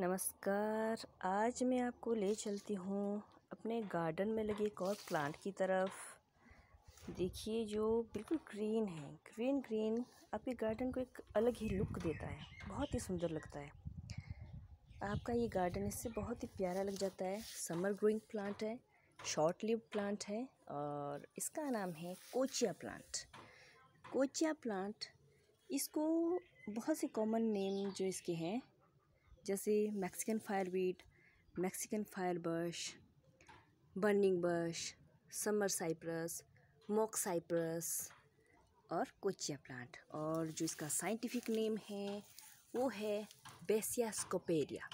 नमस्कार आज मैं आपको ले चलती हूँ अपने गार्डन में लगे एक और प्लांट की तरफ देखिए जो बिल्कुल ग्रीन है ग्रीन ग्रीन आपके गार्डन को एक अलग ही लुक देता है बहुत ही सुंदर लगता है आपका ये गार्डन इससे बहुत ही प्यारा लग जाता है समर ग्रोइंग प्लांट है शॉर्ट लिव प्लांट है और इसका नाम है कोचिया प्लांट कोचिया प्लांट इसको बहुत से कॉमन नेम जो इसके हैं जैसे Mexican fire weed Mexican fire brush burning brush summer cypress mock cypress और कोचिया प्लांट और जो इसका साइंटिफिक नेम है वो है बेसिया स्कोपेरिया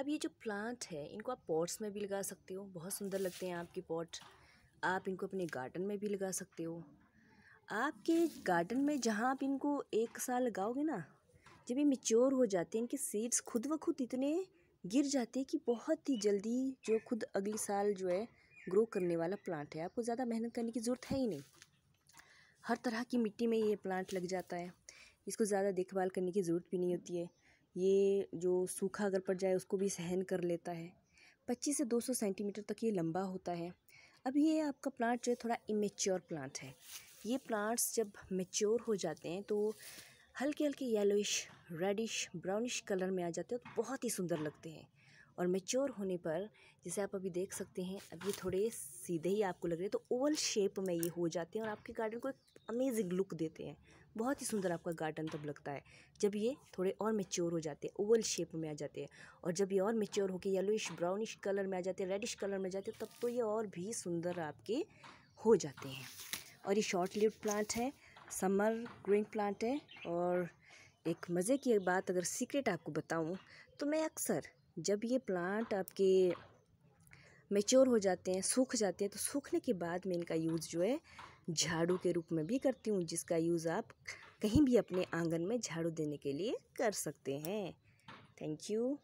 अब ये जो प्लांट है इनको आप पॉट्स में भी लगा सकते हो बहुत सुंदर लगते हैं आपके पॉट आप इनको अपने गार्डन में भी लगा सकते हो आपके गार्डन में जहाँ आप इनको एक साल लगाओगे ना जब ये मेच्योर हो जाते हैं इनके सीड्स खुद ब खुद इतने गिर जाते हैं कि बहुत ही जल्दी जो खुद अगले साल जो है ग्रो करने वाला प्लांट है आपको ज़्यादा मेहनत करने की ज़रूरत है ही नहीं हर तरह की मिट्टी में ये प्लांट लग जाता है इसको ज़्यादा देखभाल करने की ज़रूरत भी नहीं होती है ये जो सूखा अगर पड़ जाए उसको भी सहन कर लेता है पच्चीस से दो सौ सेंटीमीटर तक ये लंबा होता है अब ये आपका प्लांट जो है थोड़ा इमेच्योर प्लांट है ये प्लांट्स जब मेच्योर हो जाते हैं तो हल्के हल्के येलोइश रेडिश ब्राउनिश कलर में आ जाते हो तो बहुत ही सुंदर लगते हैं और मेच्योर होने पर जैसे आप अभी देख सकते हैं अब ये थोड़े सीधे ही आपको लग रहे हैं तो ओवल शेप में ये हो जाते हैं और आपके गार्डन को एक अमेजिंग लुक देते हैं बहुत ही सुंदर आपका गार्डन तब लगता है जब ये थोड़े और मेच्योर हो जाते हैं ओवल शेप में आ जाते हैं और जब ये और मेच्योर होकर येलोइश ब्राउनिश कलर में आ जाते हैं रेडिश कलर में जाते हैं तब तो ये और भी सुंदर आपके हो जाते हैं और ये शॉर्ट लिव प्लांट है समर ग्रोइंग प्लांट है और एक मज़े की बात अगर सीक्रेट आपको बताऊं तो मैं अक्सर जब ये प्लांट आपके मेच्योर हो जाते हैं सूख जाते हैं तो सूखने के बाद मैं इनका यूज़ जो है झाड़ू के रूप में भी करती हूँ जिसका यूज़ आप कहीं भी अपने आंगन में झाड़ू देने के लिए कर सकते हैं थैंक यू